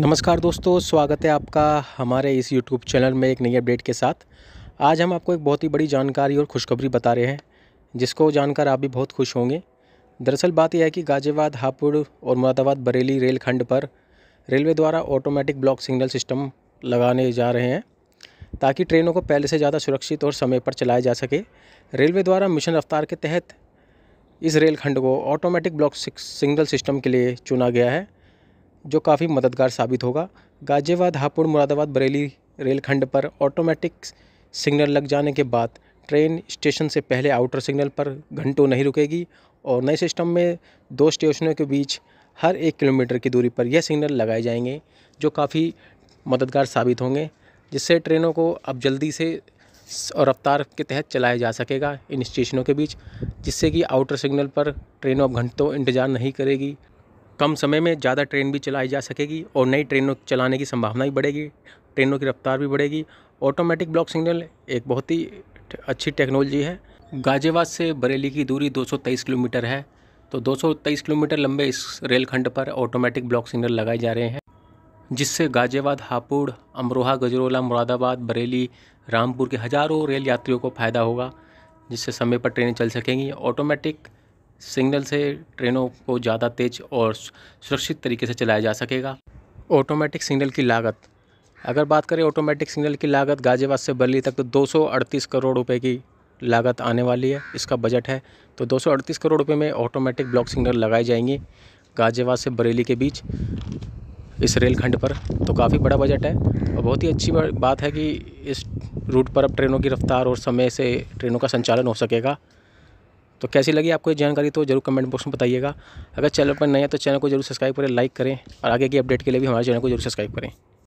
नमस्कार दोस्तों स्वागत है आपका हमारे इस यूट्यूब चैनल में एक नई अपडेट के साथ आज हम आपको एक बहुत ही बड़ी जानकारी और खुशखबरी बता रहे हैं जिसको जानकर आप भी बहुत खुश होंगे दरअसल बात यह है कि गाजियाबाद हापुड़ और मुरादाबाद बरेली रेलखंड पर रेलवे द्वारा ऑटोमेटिक ब्लॉक सिग्नल सिस्टम लगाने जा रहे हैं ताकि ट्रेनों को पहले से ज़्यादा सुरक्षित और समय पर चलाया जा सके रेलवे द्वारा मिशन रफ्तार के तहत इस रेलखंड को ऑटोमेटिक ब्लॉक सिग्नल सिस्टम के लिए चुना गया है जो काफ़ी मददगार साबित होगा गाजियाबाद हापुड़ मुरादाबाद बरेली रेलखंड पर ऑटोमेटिक सिग्नल लग जाने के बाद ट्रेन स्टेशन से पहले आउटर सिग्नल पर घंटों नहीं रुकेगी और नए सिस्टम में दो स्टेशनों के बीच हर एक किलोमीटर की दूरी पर यह सिग्नल लगाए जाएंगे जो काफ़ी मददगार साबित होंगे जिससे ट्रेनों को अब जल्दी से और रफ्तार के तहत चलाया जा सकेगा इन स्टेशनों के बीच जिससे कि आउटर सिग्नल पर ट्रेनों अब घंटों इंतज़ार नहीं करेगी कम समय में ज़्यादा ट्रेन भी चलाई जा सकेगी और नई ट्रेनों चलाने की संभावना भी बढ़ेगी ट्रेनों की रफ्तार भी बढ़ेगी ऑटोमेटिक ब्लॉक सिग्नल एक बहुत ही अच्छी टेक्नोलॉजी है गाजियाबाद से बरेली की दूरी 223 किलोमीटर है तो 223 किलोमीटर लंबे इस रेलखंड पर ऑटोमेटिक ब्लॉक सिग्नल लगाए जा रहे हैं जिससे गाजियाबाद हापुड़ अमरोहा गजरोला मुरादाबाद बरेली रामपुर के हज़ारों रेल यात्रियों को फ़ायदा होगा जिससे समय पर ट्रेनें चल सकेंगी ऑटोमेटिक सिग्नल से ट्रेनों को ज़्यादा तेज़ और सुरक्षित तरीके से चलाया जा सकेगा ऑटोमेटिक सिग्नल की लागत अगर बात करें ऑटोमेटिक सिग्नल की लागत गाज़ियाबाद से बल्ली तक तो दो करोड़ रुपए की लागत आने वाली है इसका बजट है तो दो करोड़ रुपए में ऑटोमेटिक ब्लॉक सिग्नल लगाए जाएंगे गाज़ियाबाद से बरेली के बीच इस रेलखंड पर तो काफ़ी बड़ा बजट है और बहुत ही अच्छी बात है कि इस रूट पर अब ट्रेनों की रफ़्तार और समय से ट्रेनों का संचालन हो सकेगा तो कैसी लगी आपको ये जानकारी तो जरूर कमेंट बॉक्स में बताइएगा अगर चैनल पर नए हैं तो चैनल को जरूर सब्सक्राइब करें लाइक करें और आगे की अपडेट के लिए भी हमारे चैनल को जरूर सब्सक्राइब करें